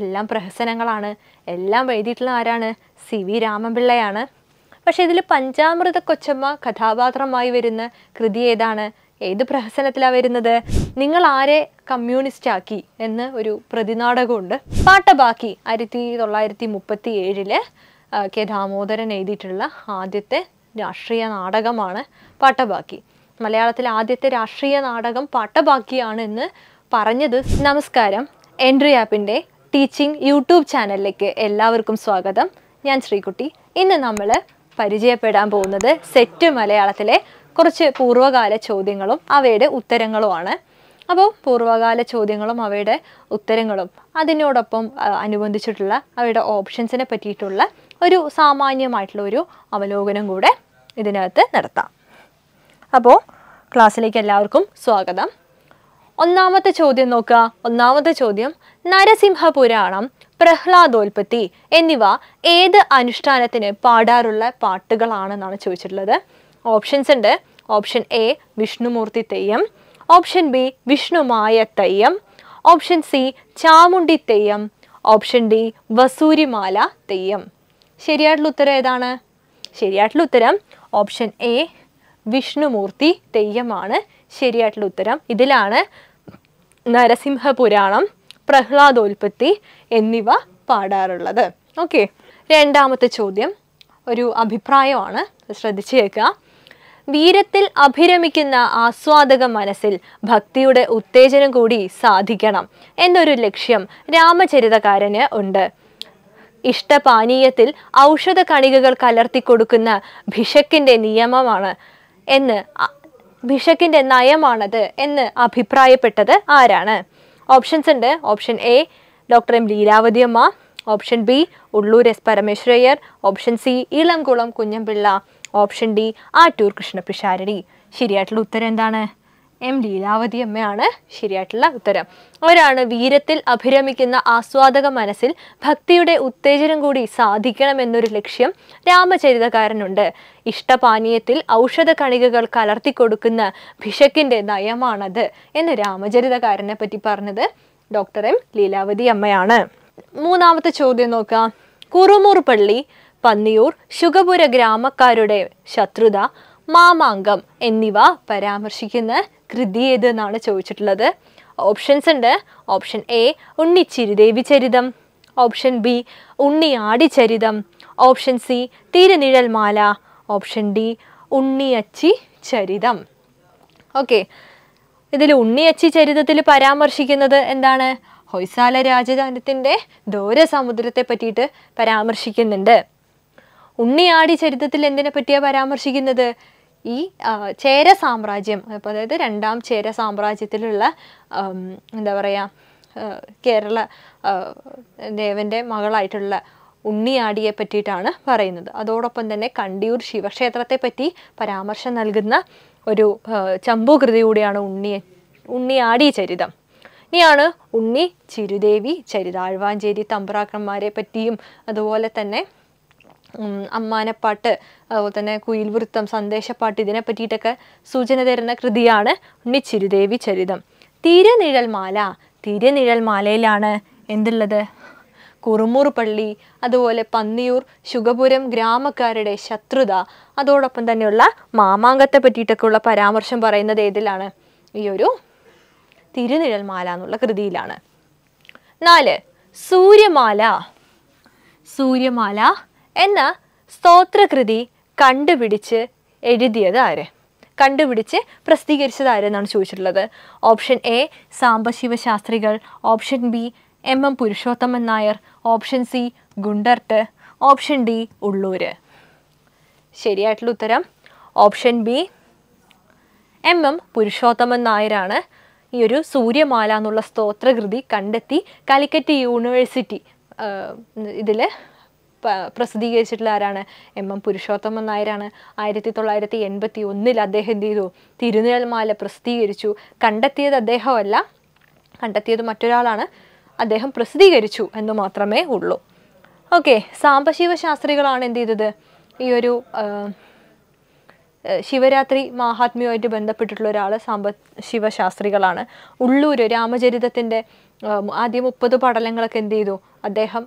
എല്ലാം പ്രഹസനങ്ങളാണ് എല്ലാം എഴുതിയിട്ടുള്ള ആരാണ് സി വി രാമപിള്ളയാണ് പക്ഷേ ഇതിൽ പഞ്ചാമൃത കൊച്ചമ്മ കഥാപാത്രമായി വരുന്ന കൃതി ഏതാണ് ഏത് പ്രഹസനത്തിലാണ് വരുന്നത് നിങ്ങൾ ആരെ കമ്മ്യൂണിസ്റ്റ് ആക്കി എന്ന് ഒരു പ്രതിനാടകമുണ്ട് പാട്ടബാക്കി ആയിരത്തി തൊള്ളായിരത്തി മുപ്പത്തി ഏഴില് കെ ദാമോദരൻ എഴുതിയിട്ടുള്ള ആദ്യത്തെ രാഷ്ട്രീയ നാടകമാണ് പാട്ടബാക്കി മലയാളത്തിലെ ആദ്യത്തെ രാഷ്ട്രീയ നാടകം പാട്ടബാക്കിയാണ് എന്ന് പറഞ്ഞത് നമസ്കാരം എൻട്രി ആപ്പിൻ്റെ ടീച്ചിങ് യൂട്യൂബ് ചാനലിലേക്ക് എല്ലാവർക്കും സ്വാഗതം ഞാൻ ശ്രീകുട്ടി ഇന്ന് നമ്മൾ പരിചയപ്പെടാൻ പോകുന്നത് സെറ്റ് മലയാളത്തിലെ കുറച്ച് പൂർവ്വകാല ചോദ്യങ്ങളും അവയുടെ ഉത്തരങ്ങളുമാണ് അപ്പോൾ പൂർവ്വകാല ചോദ്യങ്ങളും അവയുടെ ഉത്തരങ്ങളും അതിനോടൊപ്പം അനുബന്ധിച്ചിട്ടുള്ള അവയുടെ ഓപ്ഷൻസിനെ പറ്റിയിട്ടുള്ള ഒരു സാമാന്യമായിട്ടുള്ള ഒരു അവലോകനം കൂടെ ഇതിനകത്ത് നടത്താം അപ്പോൾ ക്ലാസ്സിലേക്ക് എല്ലാവർക്കും സ്വാഗതം ഒന്നാമത്തെ ചോദ്യം നോക്കുക ഒന്നാമത്തെ ചോദ്യം നരസിംഹ പുരാണം പ്രഹ്ലാദോൽപത്തി എന്നിവ ഏത് അനുഷ്ഠാനത്തിന് പാടാറുള്ള പാട്ടുകളാണെന്നാണ് ചോദിച്ചിട്ടുള്ളത് ഓപ്ഷൻസ് ഉണ്ട് option A Vishnumurthy Theyyam option B Vishnumaya Theyyam option C Chamundi Theyyam option D Vasoorimala Theyyam ശരിയായിട്ടുള്ള ഉത്തരം ഏതാണ് ശരിയായിട്ടുള്ള ഉത്തരം ഓപ്ഷൻ എ വിഷ്ണുമൂർത്തി തെയ്യമാണ് ശരിയായിട്ടുള്ള ഉത്തരം ഇതിലാണ് നരസിംഹപുരാണം പ്രഹ്ലാദോൽപത്തി എന്നിവ പാടാറുള്ളത് ഓക്കെ രണ്ടാമത്തെ ചോദ്യം ഒരു അഭിപ്രായമാണ് ശ്രദ്ധിച്ചേക്കുക വീരത്തിൽ അഭിരമിക്കുന്ന ആസ്വാദക മനസ്സിൽ ഭക്തിയുടെ ഉത്തേജനം കൂടി സാധിക്കണം എന്നൊരു ലക്ഷ്യം രാമചരിതകാരന് ഉണ്ട് ഇഷ്ടപാനീയത്തിൽ ഔഷധ കണികകൾ കലർത്തി കൊടുക്കുന്ന ഭിഷക്കിൻ്റെ നിയമമാണ് എന്ന് ഭിഷക്കിന്റെ നയമാണത് എന്ന് അഭിപ്രായപ്പെട്ടത് ആരാണ് ഓപ്ഷൻസ് ഉണ്ട് option A doctor M Leelavathiamma option B Ulloor S Parameswarayyar option C Elamkulam Kunjanpillai option D Attoor Krishnapisharody ശരിയായിട്ടുള്ള ഉത്തരം എന്താണ് എം ലീലാവതി അമ്മയാണ് ശരിയായിട്ടുള്ള ഉത്തരം ഒരാണ് വീരത്തിൽ അഭിരമിക്കുന്ന ആസ്വാദക മനസ്സിൽ ഭക്തിയുടെ ഉത്തേജനം കൂടി സാധിക്കണമെന്നൊരു ലക്ഷ്യം രാമചരിതകാരനുണ്ട് ഇഷ്ടപാനീയത്തിൽ ഔഷധ കണികകൾ കലർത്തിക്കൊടുക്കുന്ന ഭിഷക്കിൻ്റെ നയമാണത് എന്ന് രാമചരിതകാരനെ പറ്റി പറഞ്ഞത് ഡോക്ടർ എം ലീലാവതി അമ്മയാണ് മൂന്നാമത്തെ ചോദ്യം നോക്കാം കുറുമൂർ പള്ളി പന്നിയൂർ ശുഗപുര ഗ്രാമക്കാരുടെ ശത്രുത മാമാങ്കം എന്നിവ പരാമർശിക്കുന്ന കൃതി ഏത് എന്നാണ് ചോദിച്ചിട്ടുള്ളത് ഓപ്ഷൻസ് ഉണ്ട് ഓപ്ഷൻ എ ഉണ്ണിച്ചിരുദേവി ചരിതം option B Unniyadi Charitham option C Thirunizhal Mala option D Unniyachi Charitham okay ഇതിൽ ഉണ്ണിയച്ചി ചരിതത്തിൽ പരാമർശിക്കുന്നത് എന്താണ് ഹൊയ്സാല രാജധാനത്തിൻ്റെ ദൂരസമുദ്രത്തെ പറ്റിയിട്ട് പരാമർശിക്കുന്നുണ്ട് ഉണ്ണിയാടി ചരിത്രത്തിൽ എന്തിനെ പറ്റിയാ പരാമർശിക്കുന്നത് ഈ ചേര സാമ്രാജ്യം അപ്പോൾ അതായത് രണ്ടാം ചേര സാമ്രാജ്യത്തിലുള്ള എന്താ പറയുക കേരള ദേവൻ്റെ മകളായിട്ടുള്ള ഉണ്ണിയാടിയെ പറ്റിയിട്ടാണ് പറയുന്നത് അതോടൊപ്പം തന്നെ കണ്ടിയൂർ ശിവക്ഷേത്രത്തെ പറ്റി പരാമർശം നൽകുന്ന ഒരു ചമ്പുകൃതി കൂടിയാണ് ഉണ്ണി ഉണ്ണിയാടി ചരിതം ഇനിയാണ് ഉണ്ണി ചിരുദേവി ചരിതാഴ്വാഞ്ചേരി തമ്പ്രാക്കന്മാരെ പറ്റിയും അതുപോലെ തന്നെ അമ്മാനപ്പാട്ട് അതുപോലെ തന്നെ കുയിൽ വൃത്തം സന്ദേശപ്പാട്ട് ഇതിനെ പറ്റിയിട്ടൊക്കെ സൂചന തരുന്ന കൃതിയാണ് ഉണ്ണിച്ചിരുദേവി ചരിതം തിരുനിഴൽമാല തിരുനിഴൽമാലയിലാണ് എന്തുള്ളത് കുറുമൂർ പള്ളി അതുപോലെ പന്നിയൂർ ശുഗപുരം ഗ്രാമക്കാരുടെ ശത്രുത അതോടൊപ്പം തന്നെയുള്ള മാമാങ്കത്തെ പറ്റിയിട്ടൊക്കെയുള്ള പരാമർശം പറയുന്നത് ഏതിലാണ് ഈ ഒരു തിരുനിഴൽമാല എന്നുള്ള കൃതിയിലാണ് നാല് സൂര്യമാല സൂര്യമാല എന്ന സ്തോത്രകൃതി കണ്ടുപിടിച്ച് എഴുതിയത് ആര് കണ്ടുപിടിച്ച് പ്രസിദ്ധീകരിച്ചത് ആരെന്നാണ് ചോദിച്ചിട്ടുള്ളത് option A Sambasiva Sastrikal option B M M Purushothaman Nair option C Gundert option D Ulloor ശരിയായിട്ടുള്ള ഉത്തരം option B M M Purushothaman നായരാണ് ഈ ഒരു സൂര്യമാല എന്നുള്ള സ്തോത്രകൃതി കണ്ടെത്തി കാലിക്കറ്റ് യൂണിവേഴ്സിറ്റി ഇതിൽ പ്രസിദ്ധീകരിച്ചിട്ടുള്ള ആരാണ് എം എം പുരുഷോത്തമൻ നായരാണ് ആയിരത്തി തൊള്ളായിരത്തി എൺപത്തി ഒന്നിൽ അദ്ദേഹം എന്ത് ചെയ്തു തിരുനിഴൽമാല പ്രസിദ്ധീകരിച്ചു കണ്ടെത്തിയത് അദ്ദേഹമല്ല കണ്ടെത്തിയത് മറ്റൊരാളാണ് അദ്ദേഹം പ്രസിദ്ധീകരിച്ചു എന്ന് മാത്രമേ ഉള്ളൂ ഓക്കെ സാമ്പശിവ ശാസ്ത്രികളാണ് എന്ത് ചെയ്തത് ഈ ഒരു ശിവരാത്രി മഹാത്മ്യവുമായിട്ട് ബന്ധപ്പെട്ടിട്ടുള്ള ഒരാൾ സാമ്പ ശിവശാസ്ത്രികളാണ് ഉള്ളൂർ രാമചരിതത്തിൻ്റെ ആദ്യം മുപ്പത് പടലങ്ങളൊക്കെ എന്ത് ചെയ്തു അദ്ദേഹം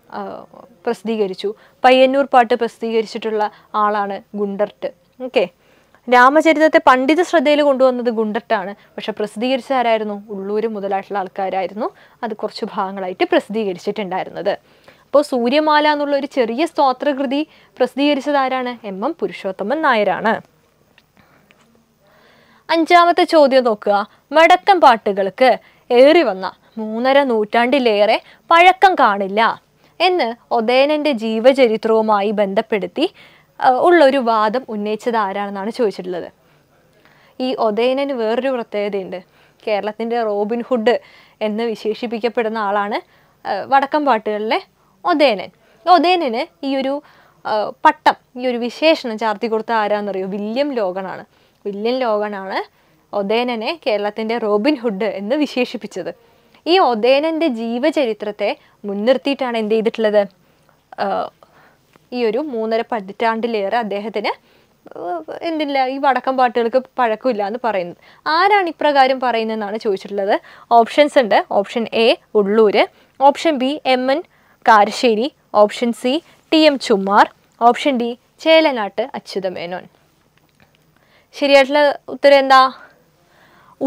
പ്രസിദ്ധീകരിച്ചു പയ്യന്നൂർ പാട്ട് പ്രസിദ്ധീകരിച്ചിട്ടുള്ള ആളാണ് ഗുണ്ടർട്ട് ഓക്കെ രാമചരിതത്തെ പണ്ഡിത ശ്രദ്ധയിൽ കൊണ്ടുവന്നത് ഗുണ്ടർട്ടാണ് പക്ഷെ പ്രസിദ്ധീകരിച്ച ആരായിരുന്നു ഉള്ളൂർ മുതലായിട്ടുള്ള ആൾക്കാരായിരുന്നു അത് കുറച്ച് ഭാഗങ്ങളായിട്ട് പ്രസിദ്ധീകരിച്ചിട്ടുണ്ടായിരുന്നത് അപ്പോൾ സൂര്യമാല എന്നുള്ള ഒരു ചെറിയ സ്തോത്രകൃതി പ്രസിദ്ധീകരിച്ചത് ആരാണ് എം എം പുരുഷോത്തമൻ നായരാണ് അഞ്ചാമത്തെ ചോദ്യം നോക്കുക മടക്കം പാട്ടുകൾക്ക് ഏറി വന്ന മൂന്നര നൂറ്റാണ്ടിലേറെ പഴക്കം കാണില്ല എന്ന് ഒതേനൻ്റെ ജീവചരിത്രവുമായി ബന്ധപ്പെടുത്തി ഉള്ളൊരു വാദം ഉന്നയിച്ചത് ആരാണെന്നാണ് ചോദിച്ചിട്ടുള്ളത് ഈ ഒതേനന് വേറൊരു പ്രത്യേകതയുണ്ട് കേരളത്തിൻ്റെ റോബിൻഹുഡ് എന്ന് വിശേഷിപ്പിക്കപ്പെടുന്ന ആളാണ് വടക്കം പാട്ടുകളിലെ ഒതേനൻ ഒതേനന് ഈ ഒരു പട്ടം ഈ ഒരു വിശേഷണം ചാർത്തി കൊടുത്ത ആരാന്നറിയോ വില്യം ലോകനാണ് വില്യം ലോകനാണ് ഒതേനനെ കേരളത്തിൻ്റെ റോബിൻഹുഡ് എന്ന് വിശേഷിപ്പിച്ചത് ഈ ഒതേനൻ്റെ ജീവചരിത്രത്തെ മുൻനിർത്തിയിട്ടാണ് എന്ത് ചെയ്തിട്ടുള്ളത് ഈ ഒരു മൂന്നര പതിറ്റാണ്ടിലേറെ അദ്ദേഹത്തിന് എന്തില്ല ഈ വടക്കം പാട്ടുകൾക്ക് പഴക്കമില്ല എന്ന് പറയുന്നത് ആരാണ് ഇപ്രകാരം പറയുന്നതെന്നാണ് ചോദിച്ചിട്ടുള്ളത് ഓപ്ഷൻസ് ഉണ്ട് option A Ulloor option B M N Karassery option C T M Chumar option D Chelanattu Achyuthamenon ശരിയായിട്ടുള്ള ഉത്തരം എന്താ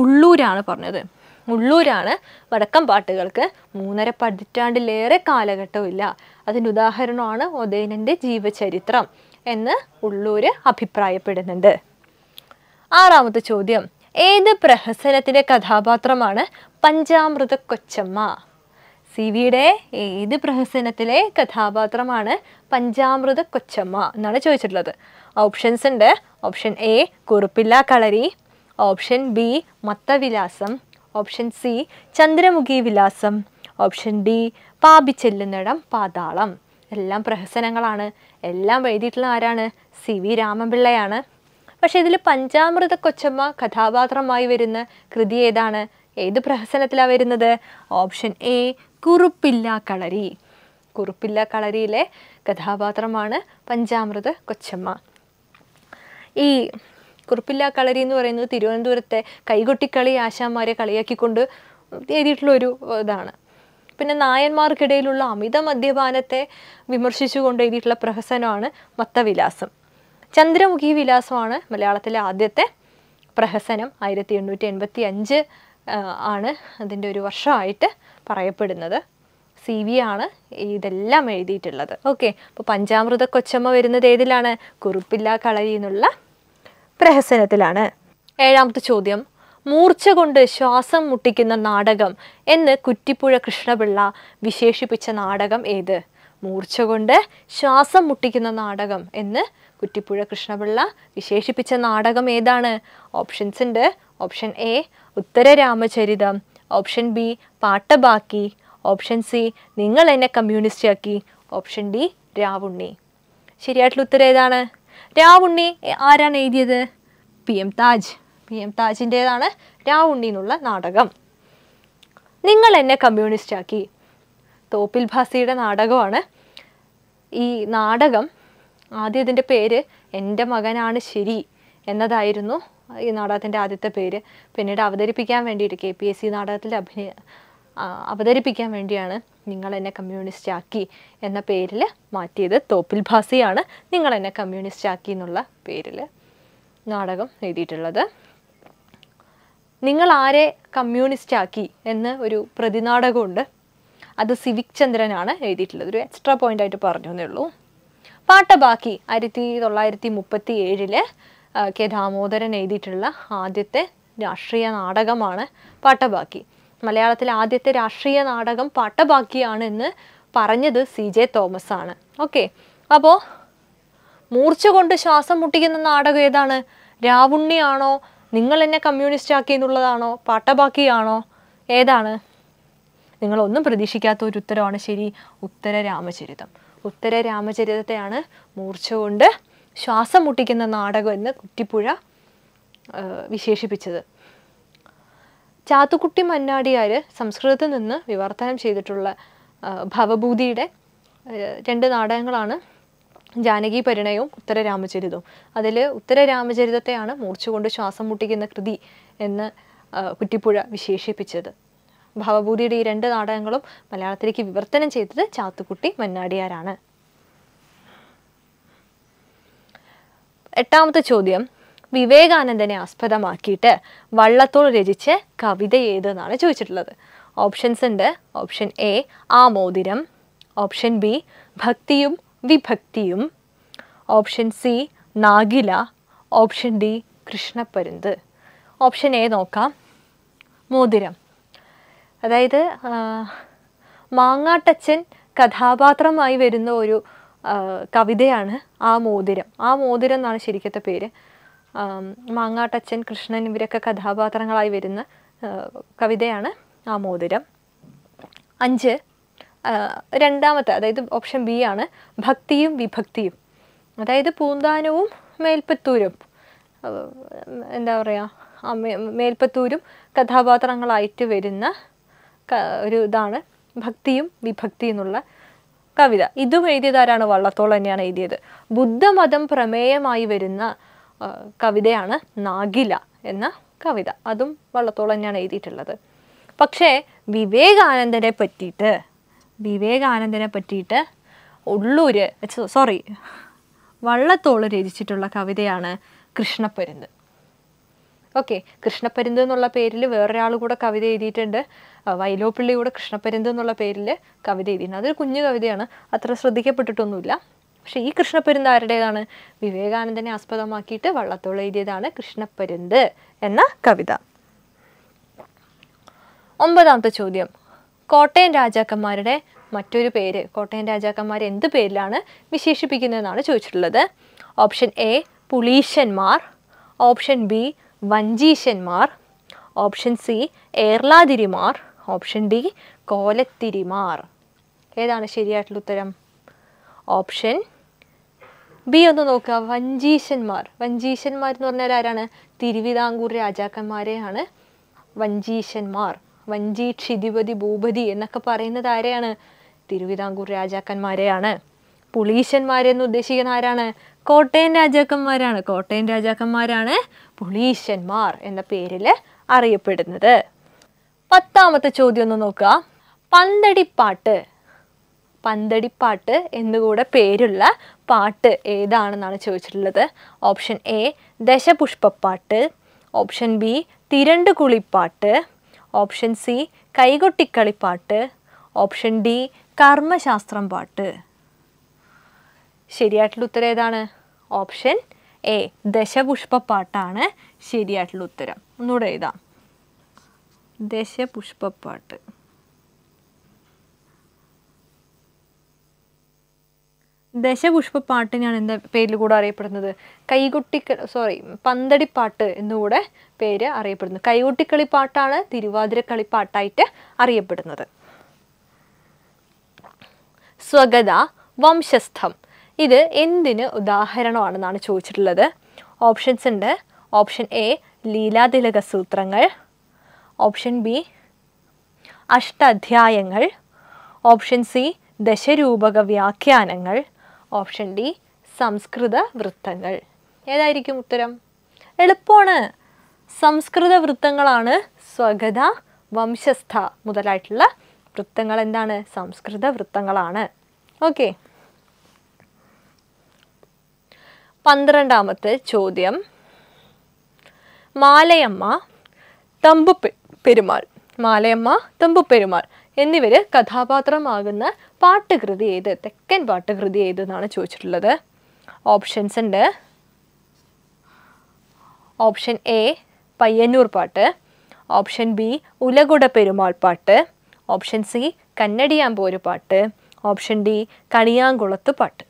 ഉള്ളൂരാണ് പറഞ്ഞത് മുള്ളൂരാണ് വടക്കം പാട്ടുകൾക്ക് മൂന്നര പതിറ്റാണ്ടിലേറെ കാലഘട്ടമില്ല അതിൻ്റെ ഉദാഹരണമാണ് ഉദയനൻ്റെ ജീവചരിത്രം എന്ന് ഉള്ളൂര് അഭിപ്രായപ്പെടുന്നുണ്ട് ആറാമത്തെ ചോദ്യം ഏത് പ്രഹസനത്തിൻ്റെ കഥാപാത്രമാണ് പഞ്ചാമൃത കൊച്ചമ്മ സി വിയുടെ ഏത് പ്രഹസനത്തിലെ കഥാപാത്രമാണ് പഞ്ചാമൃത കൊച്ചമ്മ എന്നാണ് ചോദിച്ചിട്ടുള്ളത് ഓപ്ഷൻസ് ഉണ്ട് option A Kuruppilla Kalari option B Mattavilasam option C Chandramukhi Vilasam option D പാപി ചെല്ലുന്നിടം പാതാളം എല്ലാം പ്രഹസനങ്ങളാണ് എല്ലാം എഴുതിയിട്ടുള്ള ആരാണ് സി വി രാമപിള്ളയാണ് പക്ഷേ ഇതിൽ പഞ്ചാമൃത കൊച്ചമ്മ കഥാപാത്രമായി വരുന്ന കൃതി ഏതാണ് ഏത് പ്രഹസനത്തിലാണ് വരുന്നത് ഓപ്ഷൻ എ കുറുപ്പില്ല കളരി കുറുപ്പില്ല കളരിയിലെ കഥാപാത്രമാണ് പഞ്ചാമൃത കൊച്ചമ്മ ഈ കുറിപ്പില്ലാ കളരി എന്ന് പറയുന്നത് തിരുവനന്തപുരത്തെ കൈകൊട്ടിക്കളി ആശാന്മാരെ കളിയാക്കിക്കൊണ്ട് എഴുതിയിട്ടുള്ളൊരു ഒരു ഇതാണ് പിന്നെ നായന്മാർക്കിടയിലുള്ള അമിത മദ്യപാനത്തെ വിമർശിച്ചുകൊണ്ട് എഴുതിയിട്ടുള്ള പ്രഹസനമാണ് മത്തവിലാസം ചന്ദ്രമുഖി വിലാസമാണ് മലയാളത്തിലെ ആദ്യത്തെ പ്രഹസനം ആയിരത്തി എണ്ണൂറ്റി എൺപത്തി അഞ്ച് ആണ് അതിൻ്റെ ഒരു വർഷമായിട്ട് പറയപ്പെടുന്നത് സി വി ആണ് ഇതെല്ലാം എഴുതിയിട്ടുള്ളത് ഓക്കെ അപ്പോൾ പഞ്ചാമൃത കൊച്ചമ്മ വരുന്നത് ഏതിലാണ് കുറുപ്പില്ലാ കളരി എന്നുള്ള പ്രഹസനത്തിലാണ് ഏഴാമത്തെ ചോദ്യം മൂർച്ച കൊണ്ട് ശ്വാസം മുട്ടിക്കുന്ന നാടകം എന്ന് കുറ്റിപ്പുഴ കൃഷ്ണപിള്ള വിശേഷിപ്പിച്ച നാടകം ഏത് മൂർച്ച കൊണ്ട് ശ്വാസം മുട്ടിക്കുന്ന നാടകം എന്ന് കുറ്റിപ്പുഴ കൃഷ്ണപിള്ള വിശേഷിപ്പിച്ച നാടകം ഏതാണ് ഓപ്ഷൻസ് ഉണ്ട് option A Uttararamacharitam option B Pattabakki option C നിങ്ങൾ എന്നെ ആക്കി ഓപ്ഷൻ ഡി രാവുണ്ണി ശരിയായിട്ടുള്ള ഉത്തരം ഏതാണ് രാവുണ്ണി ആരാണ് എഴുതിയത് P M Taj P M താജിൻ്റെതാണ് രാവുണ്ണി എന്നുള്ള നാടകം നിങ്ങൾ എന്നെ കമ്മ്യൂണിസ്റ്റ് ആക്കി തോപ്പിൽ ഭാസിയുടെ നാടകമാണ് ഈ നാടകം ആദ്യം ഇതിൻ്റെ പേര് എൻ്റെ മകനാണ് ശരി എന്നതായിരുന്നു ഈ നാടകത്തിൻ്റെ ആദ്യത്തെ പേര് പിന്നീട് അവതരിപ്പിക്കാൻ വേണ്ടിയിട്ട് കെ പി എസ് സി നാടകത്തിൽ അഭിനയ അവതരിപ്പിക്കാൻ വേണ്ടിയാണ് നിങ്ങൾ എന്നെ കമ്മ്യൂണിസ്റ്റ് ആക്കി എന്ന പേരിൽ മാറ്റിയത് തോപ്പിൽ ഭാസിയാണ് നിങ്ങൾ എന്നെ കമ്മ്യൂണിസ്റ്റ് ആക്കി എന്നുള്ള പേരിൽ നാടകം എഴുതിയിട്ടുള്ളത് നിങ്ങൾ ആരെ കമ്മ്യൂണിസ്റ്റ് ആക്കി എന്ന് ഒരു പ്രതിനാടകമുണ്ട് അത് സിവിക് ചന്ദ്രനാണ് എഴുതിയിട്ടുള്ളത് ഒരു എക്സ്ട്രാ പോയിന്റ് ആയിട്ട് പറഞ്ഞു എന്നേ ഉള്ളൂ പാട്ടബാക്കി ആയിരത്തി തൊള്ളായിരത്തി മുപ്പത്തി ഏഴില് കെ ദാമോദരൻ എഴുതിയിട്ടുള്ള ആദ്യത്തെ രാഷ്ട്രീയ നാടകമാണ് പാട്ടബാക്കി മലയാളത്തിലെ ആദ്യത്തെ രാഷ്ട്രീയ നാടകം പാട്ടബാക്കിയാണ് എന്ന് പറഞ്ഞത് സി ജെ തോമസ് ആണ് ഓക്കെ അപ്പോൾ മൂർച്ച കൊണ്ട് ശ്വാസം മുട്ടിക്കുന്ന നാടകം ഏതാണ് രാവുണ്ണിയാണോ നിങ്ങൾ എന്നെ കമ്മ്യൂണിസ്റ്റ് ആക്കി എന്നുള്ളതാണോ പാട്ടബാക്കിയാണോ ഏതാണ് നിങ്ങളൊന്നും പ്രതീക്ഷിക്കാത്ത ഒരു ഉത്തരമാണ് ശരി ഉത്തര രാമചരിതം ഉത്തര രാമചരിതത്തെയാണ് മൂർച്ച കൊണ്ട് ശ്വാസം മുട്ടിക്കുന്ന നാടകം എന്ന് കുറ്റിപ്പുഴ വിശേഷിപ്പിച്ചത് ചാത്തുക്കുട്ടി മന്നാടിയാർ സംസ്കൃതത്തിൽ നിന്ന് വിവർത്തനം ചെയ്തിട്ടുള്ള ഭവഭൂതിയുടെ രണ്ട് നാടകങ്ങളാണ് ജാനകി പരിണയവും ഉത്തര രാമചരിതവും അതിൽ ഉത്തര രാമചരിതത്തെയാണ് മൂർച്ചുകൊണ്ട് ശ്വാസം മുട്ടിക്കുന്ന കൃതി എന്ന് കുറ്റിപ്പുഴ വിശേഷിപ്പിച്ചത് ഭവഭൂതിയുടെ ഈ രണ്ട് നാടകങ്ങളും മലയാളത്തിലേക്ക് വിവർത്തനം ചെയ്തത് ചാത്തുക്കുട്ടി മന്നാടിയാരാണ് എട്ടാമത്തെ ചോദ്യം വിവേകാനന്ദനെ ആസ്പദമാക്കിയിട്ട് വള്ളത്തോൾ രചിച്ച കവിത ഏതെന്നാണ് ചോദിച്ചിട്ടുള്ളത് ഓപ്ഷൻസ് ഉണ്ട് option A Amothiram option B ഭക്തിയും വിഭക്തിയും option C Nagila option D Krishnapparunthu option A നോക്കാം മോതിരം അതായത് മാങ്ങാട്ടച്ചൻ കഥാപാത്രമായി വരുന്ന ഒരു കവിതയാണ് ആ മോതിരം ആ മോതിരം എന്നാണ് ശരിക്കത്തെ പേര് മാങ്ങാട്ടച്ചൻ കൃഷ്ണൻ ഇവരൊക്കെ കഥാപാത്രങ്ങളായി വരുന്ന കവിതയാണ് ആമോദരം അഞ്ച് രണ്ടാമത്തെ അതായത് ഓപ്ഷൻ ബി ആണ് ഭക്തിയും വിഭക്തിയും അതായത് പൂന്താനവും മേൽപ്പത്തൂരും എന്താ പറയുക മേൽപ്പത്തൂരും കഥാപാത്രങ്ങളായിട്ട് വരുന്ന ഒരു ഇതാണ് ഭക്തിയും വിഭക്തി എന്നുള്ള കവിത ഇതും എഴുതിയതാരാണ് വള്ളത്തോൾ തന്നെയാണ് എഴുതിയത് ബുദ്ധമതം പ്രമേയമായി വരുന്ന കവിതയാണ് നാഗില എന്ന കവിത അതും വള്ളത്തോളം തന്നെയാണ് എഴുതിയിട്ടുള്ളത് പക്ഷേ വിവേകാനന്ദനെ പറ്റിയിട്ട് വിവേകാനന്ദനെ പറ്റിയിട്ട് ഉള്ളൂര് സോറി വള്ളത്തോള് രചിച്ചിട്ടുള്ള കവിതയാണ് കൃഷ്ണപ്പരുന്ത് ഓക്കെ കൃഷ്ണപ്പരുന്ത് എന്നുള്ള പേരിൽ വേറൊരാൾ കൂടെ കവിത എഴുതിയിട്ടുണ്ട് വൈലോപ്പിള്ളി കൂടെ കൃഷ്ണപ്പരുന്ത് എന്നുള്ള പേരിൽ കവിത എഴുതിയിട്ടുണ്ട് അതൊരു കുഞ്ഞു കവിതയാണ് അത്ര ശ്രദ്ധിക്കപ്പെട്ടിട്ടൊന്നുമില്ല പക്ഷേ ഈ ആരുടേതാണ് വിവേകാനന്ദനെ ആസ്പദമാക്കിയിട്ട് വള്ളത്തോൾ എഴുതിയതാണ് കൃഷ്ണപ്പരുന്ത് എന്ന കവിത ഒമ്പതാമത്തെ ചോദ്യം കോട്ടയം രാജാക്കന്മാരുടെ മറ്റൊരു പേര് കോട്ടയം രാജാക്കന്മാർ എന്ത് പേരിലാണ് വിശേഷിപ്പിക്കുന്നതെന്നാണ് ചോദിച്ചിട്ടുള്ളത് ഓപ്ഷൻ എ പുളീശന്മാർ ഓപ്ഷൻ ബി വഞ്ചീശന്മാർ ഓപ്ഷൻ സി ഏർലാതിരിമാർ ഓപ്ഷൻ ഡി കോലത്തിരിമാർ ഏതാണ് ശരിയായിട്ടുള്ള ഉത്തരം ഓപ്ഷൻ ബി ഒന്ന് നോക്കുക വഞ്ചീശന്മാർ വഞ്ചീശന്മാർ എന്ന് പറഞ്ഞാൽ ആരാണ് തിരുവിതാംകൂർ രാജാക്കന്മാരെയാണ് വഞ്ചീശന്മാർ വഞ്ചി ക്ഷിതിപതി ഭൂപതി എന്നൊക്കെ പറയുന്നത് ആരെയാണ് തിരുവിതാംകൂർ രാജാക്കന്മാരെയാണ് പുളീശന്മാരെന്ന് ഉദ്ദേശിക്കുന്ന ആരാണ് കോട്ടയം രാജാക്കന്മാരാണ് കോട്ടയം രാജാക്കന്മാരാണ് പുളീശന്മാർ എന്ന പേരിൽ അറിയപ്പെടുന്നത് പത്താമത്തെ ചോദ്യം ഒന്ന് നോക്കുക പന്തടിപ്പാട്ട് പന്തടിപ്പാട്ട് എന്നുകൂടെ പേരുള്ള പാട്ട് ഏതാണെന്നാണ് ചോദിച്ചിട്ടുള്ളത് option A Dashapushpappattu option B Thirandu Kulippattu option C Kaikottikkalippattu option D Karmashastram Pattu ശരിയായിട്ടുള്ള ഉത്തരം ഏതാണ് ഓപ്ഷൻ എ ദശപുഷ്പപ്പാട്ടാണ് ശരിയായിട്ടുള്ള ഉത്തരം ഒന്നുകൂടെ എഴുതാം ദശപുഷ്പപ്പാട്ട് ദശപുഷ്പപ്പാട്ടിനാണ് എന്ന പേരിൽ കൂടെ അറിയപ്പെടുന്നത് കൈകുട്ടി സോറി പന്തടിപ്പാട്ട് എന്നുകൂടെ പേര് അറിയപ്പെടുന്നു കൈകൊട്ടിക്കളിപ്പാട്ടാണ് തിരുവാതിരക്കളിപ്പാട്ടായിട്ട് അറിയപ്പെടുന്നത് സ്വഗത വംശസ്ഥം ഇത് എന്തിന് ഉദാഹരണമാണെന്നാണ് ചോദിച്ചിട്ടുള്ളത് ഓപ്ഷൻസ് ഉണ്ട് ഓപ്ഷൻ എ ലീലാതിലക സൂത്രങ്ങൾ ഓപ്ഷൻ ബി അഷ്ടാധ്യായങ്ങൾ ഓപ്ഷൻ സി ദശരൂപക വ്യാഖ്യാനങ്ങൾ ഓപ്ഷൻ ഡി സംസ്കൃത വൃത്തങ്ങൾ ഏതായിരിക്കും ഉത്തരം എളുപ്പമാണ് സംസ്കൃത വൃത്തങ്ങളാണ് സ്വഗത വംശസ്ഥ മുതലായിട്ടുള്ള വൃത്തങ്ങൾ എന്താണ് സംസ്കൃത വൃത്തങ്ങളാണ് ഓക്കെ പന്ത്രണ്ടാമത്തെ ചോദ്യം മാലയമ്മ തമ്പു പെരുമാൾ മാലയമ്മ തമ്പു പെരുമാൾ എന്നിവർ കഥാപാത്രമാകുന്ന പാട്ടുകൃതി ഏത് തെക്കൻ പാട്ടുകൃതി ഏതെന്നാണ് ചോദിച്ചിട്ടുള്ളത് ഓപ്ഷൻസ് ഉണ്ട് ഓപ്ഷൻ എ പയ്യന്നൂർ പാട്ട് ഓപ്ഷൻ ബി ഉലകുട പെരുമാൾ പാട്ട് ഓപ്ഷൻ സി കന്നടിയാമ്പോര് പാട്ട് ഓപ്ഷൻ ഡി കണിയാങ്കുളത്ത് പാട്ട്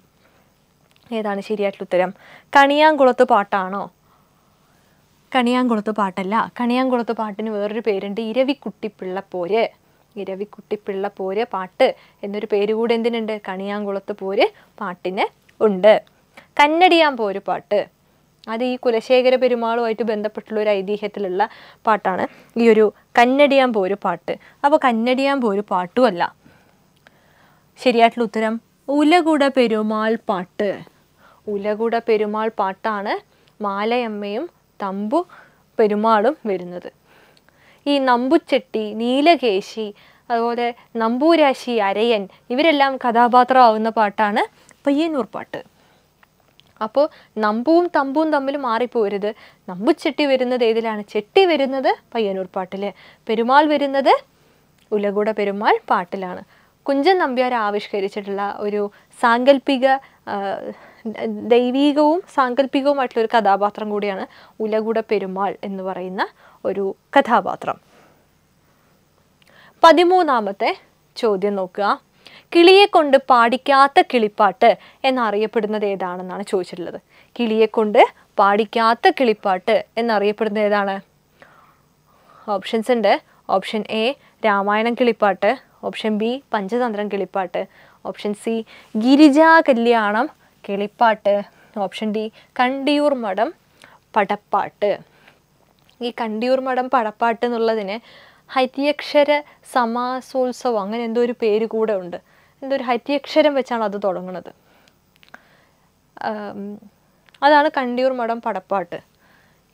ഏതാണ് ശരിയായിട്ടുള്ള ഉത്തരം കണിയാങ്കുളത്ത് പാട്ടാണോ കണിയാങ്കുളത്ത് പാട്ടല്ല കണിയാങ്കുളത്ത് പാട്ടിന് വേറൊരു പേരുണ്ട് ഇരവിക്കുട്ടിപ്പിള്ളപ്പോര് പിള്ള പോര് പാട്ട് എന്നൊരു പേര് കൂടെ എന്തിനുണ്ട് കണിയാങ്കുളത്ത് പോര് പാട്ടിന് ഉണ്ട് കന്നടിയാൻ പോര് പാട്ട് അത് ഈ കുലശേഖര പെരുമാളുമായിട്ട് ബന്ധപ്പെട്ടുള്ള ഒരു ഐതിഹ്യത്തിലുള്ള പാട്ടാണ് ഈ ഒരു കന്നടിയാൻ പോര് പാട്ട് അപ്പോൾ കന്നടിയാൻ പോര് പാട്ടുമല്ല ശരിയായിട്ടുള്ള ഉത്തരം ഉലകുട പെരുമാൾ പാട്ട് ഉലകുട പെരുമാൾ പാട്ടാണ് മാലയമ്മയും തമ്പു പെരുമാളും വരുന്നത് ഈ നമ്പുച്ചെട്ടി നീലകേശി അതുപോലെ നമ്പൂരാശി അരയൻ ഇവരെല്ലാം കഥാപാത്രമാവുന്ന പാട്ടാണ് പയ്യന്നൂർ പാട്ട് അപ്പോൾ നമ്പൂവും തമ്പുവും തമ്മിൽ മാറിപ്പോരുത് നമ്പുച്ചെട്ടി വരുന്നത് ഏതിലാണ് ചെട്ടി വരുന്നത് പയ്യന്നൂർ പാട്ടിൽ പെരുമാൾ വരുന്നത് ഉലകൂട പെരുമാൾ പാട്ടിലാണ് കുഞ്ചൻ നമ്പ്യാർ ആവിഷ്കരിച്ചിട്ടുള്ള ഒരു സാങ്കല്പിക ദൈവീകവും സാങ്കല്പികവുമായിട്ടുള്ള ഒരു കഥാപാത്രം കൂടിയാണ് ഉലകൂട പെരുമാൾ എന്ന് പറയുന്ന ഒരു കഥാപാത്രം പതിമൂന്നാമത്തെ ചോദ്യം നോക്കുക കിളിയെ കൊണ്ട് പാടിക്കാത്ത കിളിപ്പാട്ട് എന്നറിയപ്പെടുന്നത് ഏതാണെന്നാണ് ചോദിച്ചിട്ടുള്ളത് കിളിയെ കൊണ്ട് പാടിക്കാത്ത കിളിപ്പാട്ട് എന്നറിയപ്പെടുന്നത് ഏതാണ് ഓപ്ഷൻസ് ഉണ്ട് option A Ramayanam Kilippattu option B Panchatantram Kilippattu option C Girija Kalyanam Kilippattu option D Kandiyoor മഠം പടപ്പാട്ട് ഈ കണ്ടിയൂർ മഠം പടപ്പാട്ട് എന്നുള്ളതിന് ഹൈത്യക്ഷര സമാസോത്സവം അങ്ങനെ എന്തോ ഒരു പേര് കൂടെ ഉണ്ട് എന്തോ ഒരു ഹൈത്യക്ഷരം വെച്ചാണ് അത് തുടങ്ങുന്നത് അതാണ് കണ്ടിയൂർ മഠം പടപ്പാട്ട്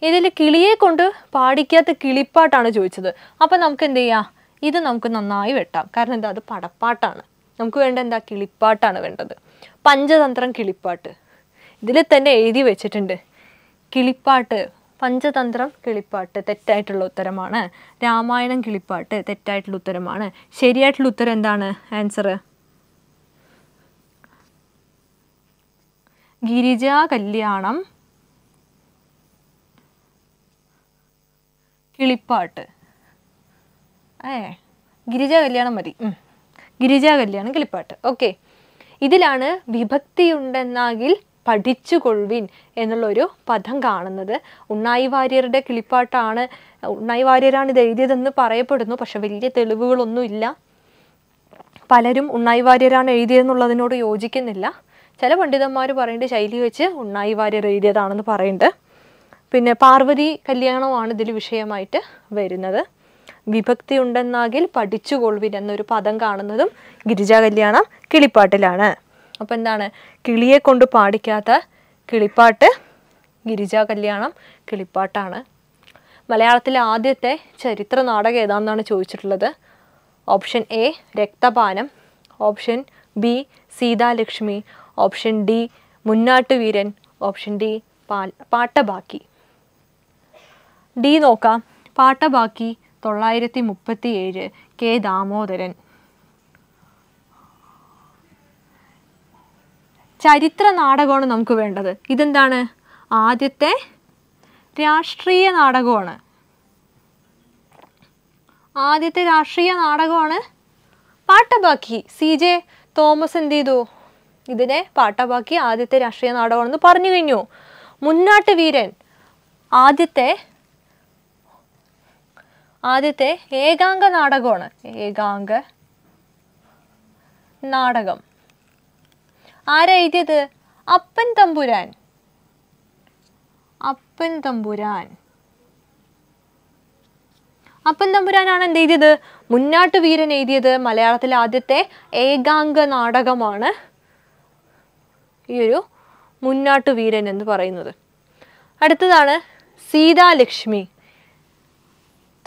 ഇതിൽ കിളിയെ കൊണ്ട് പാടിക്കാത്ത കിളിപ്പാട്ടാണ് ചോദിച്ചത് അപ്പം നമുക്ക് എന്ത് ചെയ്യാം ഇത് നമുക്ക് നന്നായി വെട്ടാം കാരണം എന്താ അത് പടപ്പാട്ടാണ് നമുക്ക് വേണ്ട എന്താ കിളിപ്പാട്ടാണ് വേണ്ടത് പഞ്ചതന്ത്രം കിളിപ്പാട്ട് ഇതിൽ തന്നെ എഴുതി വെച്ചിട്ടുണ്ട് കിളിപ്പാട്ട് പഞ്ചതന്ത്രം കിളിപ്പാട്ട് തെറ്റായിട്ടുള്ള ഉത്തരമാണ് രാമായണം കിളിപ്പാട്ട് തെറ്റായിട്ടുള്ള ഉത്തരമാണ് ശരിയായിട്ടുള്ള ഉത്തരം എന്താണ് ആൻസർ ഗിരിജ കല്യാണം കിളിപ്പാട്ട് ഏ ഗിരിജ കല്യാണം മതി ഗിരിജ കല്യാണം കിളിപ്പാട്ട് ഓക്കെ ഇതിലാണ് വിഭക്തി ഉണ്ടെന്നാകിൽ പഠിച്ചുകൊള്ളുവിൻ എന്നുള്ളൊരു പദം കാണുന്നത് ഉണ്ണായി വാര്യരുടെ കിളിപ്പാട്ടാണ് ഉണ്ണായി വാര്യരാണ് ഇത് എഴുതിയതെന്ന് പറയപ്പെടുന്നു പക്ഷെ വലിയ തെളിവുകളൊന്നുമില്ല പലരും ഉണ്ണായി വാര്യരാണ് എഴുതിയതെന്നുള്ളതിനോട് യോജിക്കുന്നില്ല ചില പണ്ഡിതന്മാർ പറയേണ്ട ശൈലി വെച്ച് ഉണ്ണായി വാര്യർ എഴുതിയതാണെന്ന് പറയുന്നുണ്ട് പിന്നെ പാർവതി കല്യാണമാണ് ഇതിൽ വിഷയമായിട്ട് വരുന്നത് വിഭക്തി ഉണ്ടെന്നാകിൽ പഠിച്ചുകൊള്ളുവിൻ എന്നൊരു പദം കാണുന്നതും ഗിരിജാ കല്യാണം കിളിപ്പാട്ടിലാണ് അപ്പോൾ എന്താണ് കിളിയെ കൊണ്ട് പാടിക്കാത്ത കിളിപ്പാട്ട് ഗിരിജാ കല്യാണം കിളിപ്പാട്ടാണ് മലയാളത്തിലെ ആദ്യത്തെ ചരിത്ര നാടകം ഏതാണെന്നാണ് ചോദിച്ചിട്ടുള്ളത് option A Rakthapanam option B Seethalakshmi option D Munnattuveeran option D Pattabakki D നോക്കാം പാട്ടബാക്കി തൊള്ളായിരത്തി മുപ്പത്തി ഏഴ് കെ ദാമോദരൻ ചരിത്ര നാടകമാണ് നമുക്ക് വേണ്ടത് ഇതെന്താണ് ആദ്യത്തെ രാഷ്ട്രീയ നാടകമാണ് ആദ്യത്തെ രാഷ്ട്രീയ നാടകമാണ് പാട്ടബാക്കി സി ജെ തോമസ് എന്ത് ചെയ്തു ഇതിനെ പാട്ടബാക്കി ആദ്യത്തെ രാഷ്ട്രീയ നാടകമാണെന്ന് പറഞ്ഞു കഴിഞ്ഞു മുന്നാട്ട് വീരൻ ആദ്യത്തെ ആദ്യത്തെ ഏകാംഗ നാടകമാണ് ഏകാംഗ നാടകം ആരാ എഴുതിയത് അപ്പൻ തമ്പുരാൻ അപ്പൻ തമ്പുരാൻ അപ്പൻ തമ്പുരാനാണ് എന്ത് എഴുതിയത് മുന്നാട്ട് വീരൻ എഴുതിയത് മലയാളത്തിലെ ആദ്യത്തെ ഏകാംഗ നാടകമാണ് ഈ ഒരു മുന്നാട്ട് വീരൻ എന്ന് പറയുന്നത് അടുത്തതാണ് സീതാലക്ഷ്മി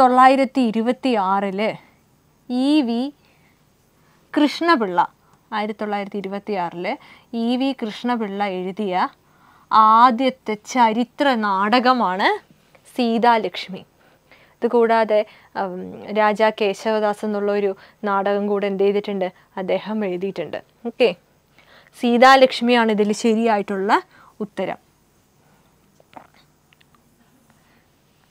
തൊള്ളായിരത്തി ഇരുപത്തി ആറില് ഇ വി കൃഷ്ണപിള്ള ആയിരത്തി തൊള്ളായിരത്തി ഇരുപത്തി ആറിൽ ഇ വി കൃഷ്ണപിള്ള എഴുതിയ ആദ്യത്തെ ചരിത്ര നാടകമാണ് സീതാലക്ഷ്മി ഇതുകൂടാതെ രാജാ കേശവദാസ് എന്നുള്ള ഒരു നാടകം കൂടെ എന്ത് ചെയ്തിട്ടുണ്ട് അദ്ദേഹം എഴുതിയിട്ടുണ്ട് ഓക്കെ സീതാലക്ഷ്മിയാണ് ഇതിൽ ശരിയായിട്ടുള്ള ഉത്തരം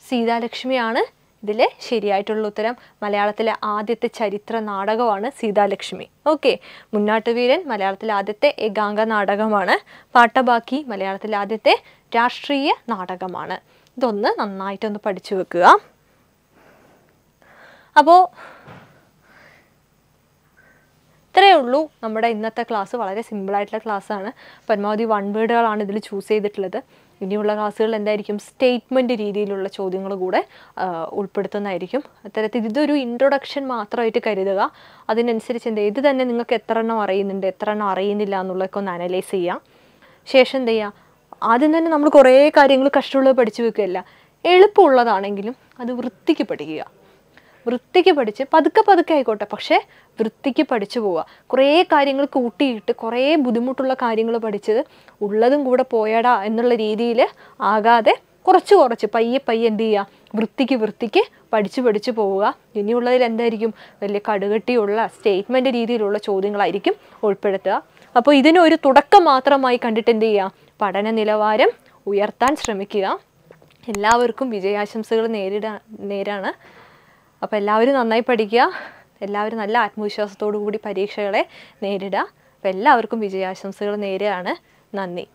സീതാലക്ഷ്മിയാണ് ഇതിൽ ശരിയായിട്ടുള്ള ഉത്തരം മലയാളത്തിലെ ആദ്യത്തെ ചരിത്ര നാടകമാണ് സീതാലക്ഷ്മി ഓക്കെ മുന്നാട്ടുവീരൻ മലയാളത്തിലെ ആദ്യത്തെ ഏകാംഗ നാടകമാണ് പാട്ടബാക്കി മലയാളത്തിലെ ആദ്യത്തെ രാഷ്ട്രീയ നാടകമാണ് ഇതൊന്ന് നന്നായിട്ടൊന്ന് പഠിച്ചു വെക്കുക അപ്പോൾ ഇത്രയേ ഉള്ളൂ നമ്മുടെ ഇന്നത്തെ ക്ലാസ് വളരെ സിമ്പിളായിട്ടുള്ള ക്ലാസ്സാണ് പരമാവധി വൺ വേർഡുകളാണ് ഇതിൽ ചൂസ് ചെയ്തിട്ടുള്ളത് ഇനിയുള്ള ക്ലാസ്സുകൾ എന്തായിരിക്കും സ്റ്റേറ്റ്മെൻ്റ് രീതിയിലുള്ള ചോദ്യങ്ങൾ കൂടെ ഉൾപ്പെടുത്തുന്നതായിരിക്കും അത്തരത്തിൽ ഇതൊരു ഇൻട്രൊഡക്ഷൻ മാത്രമായിട്ട് കരുതുക അതിനനുസരിച്ച് എന്താ ഇത് തന്നെ നിങ്ങൾക്ക് എത്ര എണ്ണം അറിയുന്നുണ്ട് എത്ര എണ്ണം അറിയുന്നില്ല എന്നുള്ളതൊക്കെ ഒന്ന് അനലൈസ് ചെയ്യാം ശേഷം എന്ത് ചെയ്യുക ആദ്യം തന്നെ നമ്മൾ കുറേ കാര്യങ്ങൾ കഷ്ടമുള്ളത് പഠിച്ചു വെക്കുകയല്ല എളുപ്പമുള്ളതാണെങ്കിലും അത് വൃത്തിക്ക് പഠിക്കുക വൃത്തിക്ക് പഠിച്ച് പതുക്കെ പതുക്കെ ആയിക്കോട്ടെ പക്ഷേ വൃത്തിക്ക് പഠിച്ചു പോവുക കുറേ കാര്യങ്ങൾ കൂട്ടിയിട്ട് കുറേ ബുദ്ധിമുട്ടുള്ള കാര്യങ്ങൾ പഠിച്ചത് ഉള്ളതും കൂടെ പോയടാ എന്നുള്ള രീതിയിൽ ആകാതെ കുറച്ച് കുറച്ച് പയ്യെ പയ്യെ എന്ത് ചെയ്യുക വൃത്തിക്ക് വൃത്തിക്ക് പഠിച്ച് പഠിച്ച് പോവുക ഇനിയുള്ളതിൽ എന്തായിരിക്കും വലിയ കടുകട്ടിയുള്ള സ്റ്റേറ്റ്മെൻറ്റ് രീതിയിലുള്ള ചോദ്യങ്ങളായിരിക്കും ഉൾപ്പെടുത്തുക അപ്പോൾ ഇതിനൊരു തുടക്കം മാത്രമായി കണ്ടിട്ട് എന്ത് ചെയ്യുക പഠന നിലവാരം ഉയർത്താൻ ശ്രമിക്കുക എല്ലാവർക്കും വിജയാശംസകൾ നേരിടാ നേരാണ് അപ്പോൾ എല്ലാവരും നന്നായി പഠിക്കുക എല്ലാവരും നല്ല ആത്മവിശ്വാസത്തോടു കൂടി പരീക്ഷകളെ നേരിടുക അപ്പോൾ എല്ലാവർക്കും വിജയാശംസകൾ നേരെയാണ് 那你